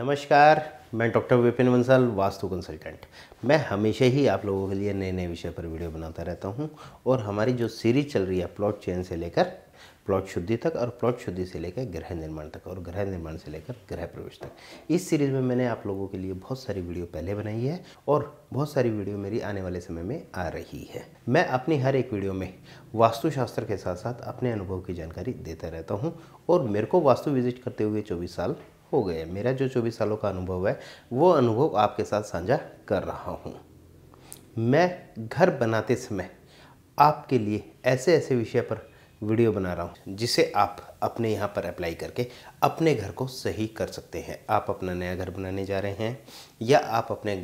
नमस्कार मैं doctor Vipin Bansal vastu consultant मैं हमेशा ही आप लोगों के लिए नए नए विषय पर वीडियो बनाता रहता हूं और हमारी जो सीरीज चल रही है प्लॉट चेन से लेकर प्लॉट शुद्धि तक और प्लॉट शुद्धि से लेकर गृह निर्माण तक और गृह निर्माण से लेकर गृह प्रवेश तक इस सीरीज़ में मैंने आप लोगों के लिए बहुत सारी वीडियो पहले बनाई है और बहुत सारी वीडियो मेरी आने वाले समय में आ रही है मैं अपनी हर एक वीडियो में वास्तुशास्त्र के साथ साथ अपने अनुभव की जानकारी देता रहता हूँ और मेरे को वास्तु विजिट करते हुए चौबीस साल हो गए मेरा जो चौबीस सालों का अनुभव है वो अनुभव आपके साथ साझा कर रहा हूँ मैं घर बनाते समय आपके लिए ऐसे ऐसे विषय पर वीडियो बना रहा हूँ जिसे आप अपने यहाँ पर अप्लाई करके अपने घर को सही कर सकते हैं आप अपना नया घर बनाने जा रहे हैं या आप अपने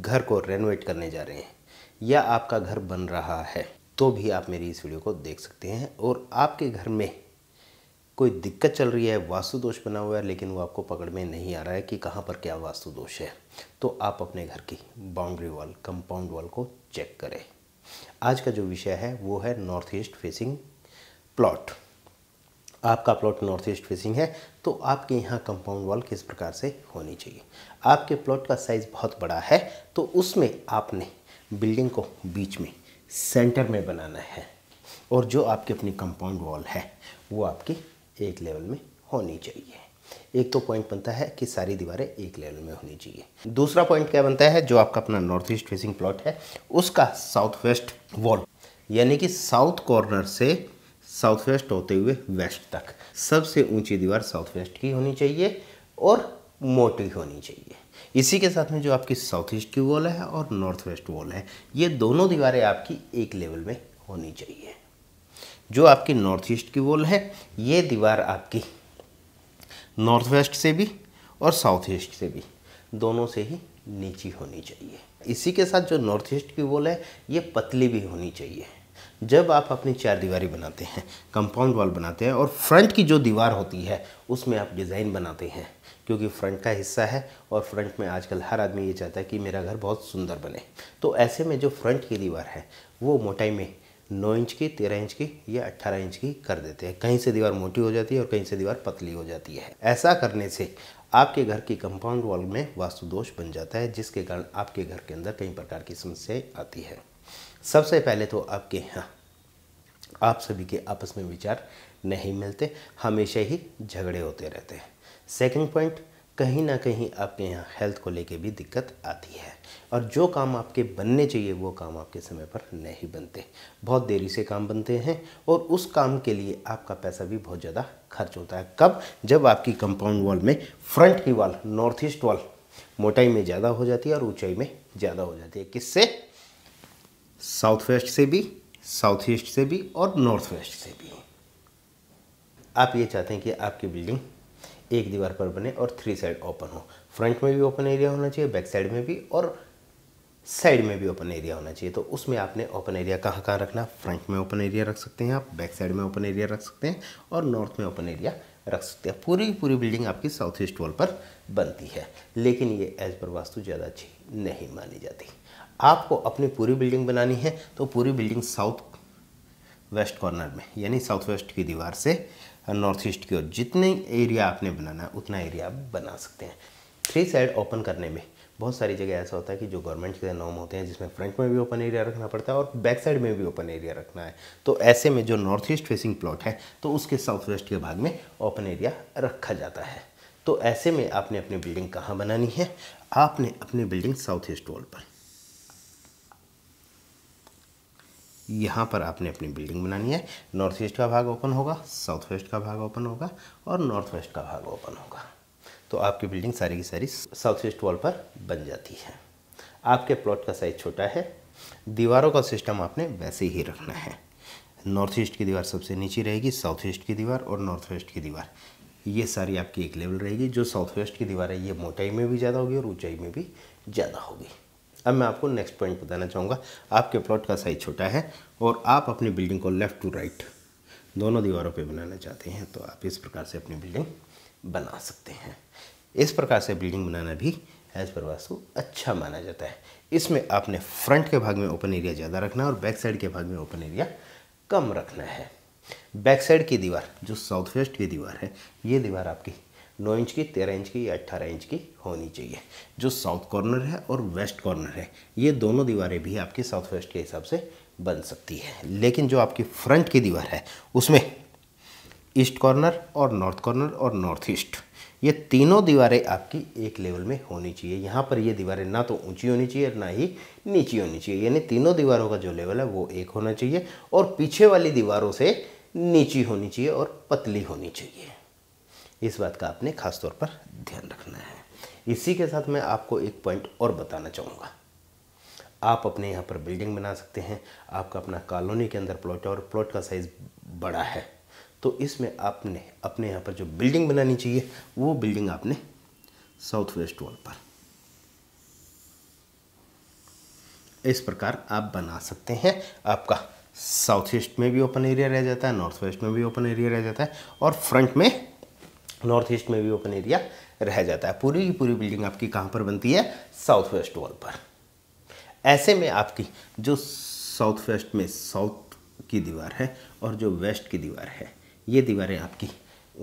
घर को रेनोवेट करने जा रहे हैं या आपका घर बन रहा है तो भी आप मेरी इस वीडियो को देख सकते हैं और आपके घर में कोई दिक्कत चल रही है वास्तु दोष बना हुआ है लेकिन वो आपको पकड़ में नहीं आ रहा है कि कहाँ पर क्या वास्तु दोष है तो आप अपने घर की बाउंड्री वॉल कंपाउंड वॉल को चेक करें आज का जो विषय है वो है नॉर्थ ईस्ट फेसिंग प्लॉट आपका प्लॉट नॉर्थ ईस्ट फेसिंग है तो आपके यहाँ कंपाउंड वॉल किस प्रकार से होनी चाहिए आपके प्लॉट का साइज़ बहुत बड़ा है तो उसमें आपने बिल्डिंग को बीच में सेंटर में बनाना है और जो आपकी अपनी कंपाउंड वॉल है वो आपकी एक लेवल में होनी चाहिए एक तो पॉइंट बनता है कि सारी दीवारें एक लेवल में होनी चाहिए दूसरा पॉइंट क्या बनता है जो आपका अपना नॉर्थ ईस्ट फेसिंग प्लॉट है उसका साउथ वेस्ट वॉल यानी कि साउथ कॉर्नर से साउथ वेस्ट होते हुए वेस्ट तक सबसे ऊंची दीवार साउथ वेस्ट की होनी चाहिए और मोटी होनी चाहिए इसी के साथ में जो आपकी साउथ ईस्ट की वॉल है और नॉर्थ वेस्ट वॉल है ये दोनों दीवारें आपकी एक लेवल में होनी चाहिए जो आपकी नॉर्थ ईस्ट की वॉल है ये दीवार आपकी नॉर्थ वेस्ट से भी और साउथ ईस्ट से भी दोनों से ही नीची होनी चाहिए इसी के साथ जो नॉर्थ ईस्ट की वॉल है ये पतली भी होनी चाहिए जब आप अपनी चार दीवारी बनाते हैं कंपाउंड वॉल बनाते हैं और फ्रंट की जो दीवार होती है उसमें आप डिज़ाइन बनाते हैं क्योंकि फ्रंट का हिस्सा है और फ्रंट में आजकल हर आदमी ये चाहता है कि मेरा घर बहुत सुंदर बने तो ऐसे में जो फ्रंट की दीवार है वो मोटाई में नौ इंच की तेरह इंच की या अट्ठारह इंच की कर देते हैं कहीं से दीवार मोटी हो जाती है और कहीं से दीवार पतली हो जाती है ऐसा करने से आपके घर की कंपाउंड वॉल में वास्तु दोष बन जाता है जिसके कारण आपके घर के अंदर कई प्रकार की समस्याएं आती है सबसे पहले तो आपके यहाँ आप सभी के आपस में विचार नहीं मिलते हमेशा ही झगड़े होते रहते हैं सेकेंड पॉइंट कहीं ना कहीं आपके यहाँ हेल्थ को लेके भी दिक्कत आती है और जो काम आपके बनने चाहिए वो काम आपके समय पर नहीं बनते बहुत देरी से काम बनते हैं और उस काम के लिए आपका पैसा भी बहुत ज़्यादा खर्च होता है कब जब आपकी कंपाउंड वॉल में फ्रंट की वॉल नॉर्थ ईस्ट वॉल मोटाई में ज़्यादा हो जाती है और ऊंचाई में ज़्यादा हो जाती है किससे साउथ वेस्ट से भी साउथ ईस्ट से भी और नॉर्थ वेस्ट से भी आप ये चाहते हैं कि आपकी बिल्डिंग एक दीवार पर बने और थ्री साइड ओपन हो फ्रंट में भी ओपन एरिया होना चाहिए बैक साइड में भी और साइड में भी ओपन एरिया होना चाहिए तो उसमें आपने ओपन एरिया कहाँ कहाँ रखना फ्रंट में ओपन एरिया रख सकते हैं आप बैक साइड में ओपन एरिया रख सकते हैं और नॉर्थ में ओपन एरिया रख सकते हैं पूरी पूरी बिल्डिंग आपकी साउथ ईस्ट वॉल पर बनती है लेकिन ये एज पर वास्तु ज़्यादा अच्छी नहीं मानी जाती आपको अपनी पूरी बिल्डिंग बनानी है तो पूरी बिल्डिंग साउथ वेस्ट कॉर्नर में यानी साउथ वेस्ट की दीवार से नॉर्थ ईस्ट की ओर जितने एरिया आपने बनाना है उतना एरिया आप बना सकते हैं थ्री साइड ओपन करने में बहुत सारी जगह ऐसा होता है कि जो गवर्नमेंट के नॉर्म होते हैं जिसमें फ्रंट में भी ओपन एरिया रखना पड़ता है और बैक साइड में भी ओपन एरिया रखना है तो ऐसे में जो नॉर्थ ईस्ट फेसिंग प्लॉट है तो उसके साउथ वेस्ट के भाग में ओपन एरिया रखा जाता है तो ऐसे में आपने अपनी बिल्डिंग कहाँ बनानी है आपने अपनी बिल्डिंग साउथ ईस्ट वॉल पर यहाँ पर आपने अपनी बिल्डिंग बनानी है नॉर्थ ईस्ट का भाग ओपन होगा साउथ वेस्ट का भाग ओपन होगा और नॉर्थ वेस्ट का भाग ओपन होगा तो आपकी बिल्डिंग सारी की सारी साउथ ईस्ट वॉल पर बन जाती है आपके प्लॉट का साइज़ छोटा है दीवारों का सिस्टम आपने वैसे ही रखना है नॉर्थ ईस्ट की दीवार सबसे नीचे रहेगी साउथ ईस्ट की दीवार और नॉर्थ वेस्ट की दीवार ये सारी आपकी एक लेवल रहेगी जो साउथ वेस्ट की दीवार है ये मोटाई में भी ज़्यादा होगी और ऊंचाई में भी ज़्यादा होगी अब मैं आपको नेक्स्ट पॉइंट बताना चाहूँगा आपके प्लॉट का साइज़ छोटा है और आप अपनी बिल्डिंग को लेफ़्ट टू राइट दोनों दीवारों पे बनाना चाहते हैं तो आप इस प्रकार से अपनी बिल्डिंग बना सकते हैं इस प्रकार से बिल्डिंग बनाना भी एज पर वास्तु अच्छा माना जाता है इसमें आपने फ्रंट के भाग में ओपन एरिया ज़्यादा रखना है और बैक साइड के भाग में ओपन एरिया कम रखना है बैक साइड की दीवार जो साउथ वेस्ट की दीवार है ये दीवार आपकी नौ इंच की तेरह इंच की या अट्ठारह इंच की होनी चाहिए जो साउथ कॉर्नर है और वेस्ट कॉर्नर है ये दोनों दीवारें भी आपकी साउथ वेस्ट के हिसाब से बन सकती है लेकिन जो आपकी फ्रंट की दीवार है उसमें ईस्ट कॉर्नर और नॉर्थ कॉर्नर और नॉर्थ ईस्ट ये तीनों दीवारें आपकी एक लेवल में होनी चाहिए यहाँ पर ये दीवारें ना तो ऊंची होनी चाहिए ना ही नीची होनी चाहिए यानी तीनों दीवारों का जो लेवल है वो एक होना चाहिए और पीछे वाली दीवारों से नीची होनी चाहिए और पतली होनी चाहिए इस बात का आपने खास तौर पर ध्यान रखना है इसी के साथ मैं आपको एक पॉइंट और बताना चाहूँगा आप अपने यहाँ पर बिल्डिंग बना सकते हैं आपका अपना कॉलोनी के अंदर प्लॉट और प्लॉट का साइज़ बड़ा है तो इसमें आपने अपने यहाँ पर जो बिल्डिंग बनानी चाहिए वो बिल्डिंग आपने साउथ वेस्ट वॉल पर इस प्रकार आप बना सकते हैं आपका साउथ ईस्ट में भी ओपन एरिया रह जाता है नॉर्थ वेस्ट में भी ओपन एरिया रह जाता है और फ्रंट में नॉर्थ ईस्ट में भी ओपन एरिया रह जाता है पूरी की पूरी बिल्डिंग आपकी कहाँ पर बनती है साउथ वेस्ट वॉल पर ऐसे में आपकी जो साउथ वेस्ट में साउथ की दीवार है और जो वेस्ट की दीवार है ये दीवारें आपकी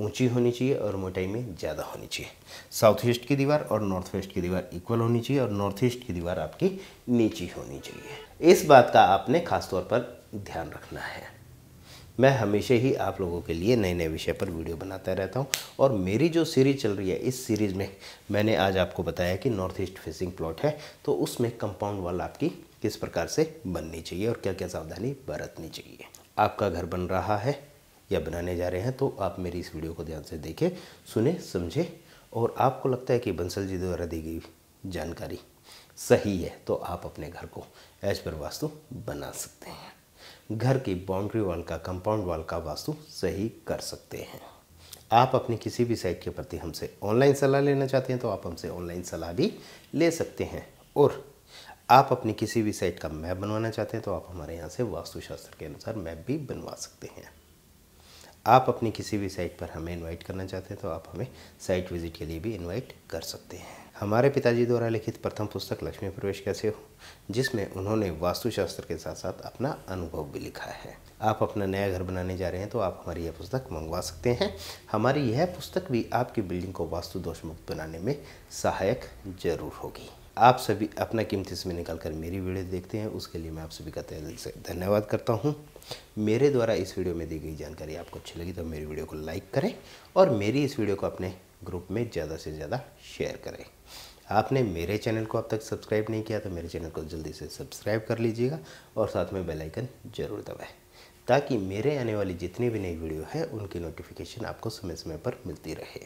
ऊंची होनी चाहिए और मोटाई में ज़्यादा होनी चाहिए साउथ ईस्ट की दीवार और नॉर्थ वेस्ट की दीवार इक्वल होनी चाहिए और नॉर्थ ईस्ट की दीवार आपकी नीची होनी चाहिए इस बात का आपने खासतौर पर ध्यान रखना है मैं हमेशा ही आप लोगों के लिए नए नए विषय पर वीडियो बनाता रहता हूँ और मेरी जो सीरीज चल रही है इस सीरीज़ में मैंने आज आपको बताया कि नॉर्थ ईस्ट फेसिंग प्लॉट है तो उसमें कंपाउंड वाल आपकी किस प्रकार से बननी चाहिए और क्या क्या सावधानी बरतनी चाहिए आपका घर बन रहा है या बनाने जा रहे हैं तो आप मेरी इस वीडियो को ध्यान से देखें सुने समझें और आपको लगता है कि बंसल जी द्वारा दी गई जानकारी सही है तो आप अपने घर को ऐश पर वास्तु बना सकते हैं घर की बाउंड्री वॉल का कंपाउंड वॉल का वास्तु सही कर सकते हैं आप अपनी किसी भी साइट के प्रति हमसे ऑनलाइन सलाह लेना चाहते हैं तो आप हमसे ऑनलाइन सलाह भी ले सकते हैं और आप अपनी किसी भी साइट का मैप बनवाना चाहते हैं तो आप हमारे यहाँ से वास्तुशास्त्र के अनुसार मैप भी बनवा सकते हैं आप अपनी किसी भी साइट पर हमें इनवाइट करना चाहते हैं तो आप हमें साइट विजिट के लिए भी इनवाइट कर सकते हैं हमारे पिताजी द्वारा लिखित प्रथम पुस्तक लक्ष्मी प्रवेश कैसे हो जिसमें उन्होंने वास्तुशास्त्र के साथ साथ अपना अनुभव भी लिखा है आप अपना नया घर बनाने जा रहे हैं तो आप हमारी यह पुस्तक मंगवा सकते हैं हमारी यह पुस्तक भी आपकी बिल्डिंग को वास्तु दोष मुक्त बनाने में सहायक जरूर होगी आप सभी अपना कीमती समय निकाल कर मेरी वीडियो देखते हैं उसके लिए मैं आप सभी का दिल से धन्यवाद करता हूँ मेरे द्वारा इस वीडियो में दी गई जानकारी आपको अच्छी लगी तो मेरी वीडियो को लाइक करें और मेरी इस वीडियो को अपने ग्रुप में ज़्यादा से ज़्यादा शेयर करें आपने मेरे चैनल को अब तक सब्सक्राइब नहीं किया तो मेरे चैनल को जल्दी से सब्सक्राइब कर लीजिएगा और साथ में बेल आइकन जरूर दबाएं ताकि मेरे आने वाली जितनी भी नई वीडियो है उनकी नोटिफिकेशन आपको समय समय पर मिलती रहे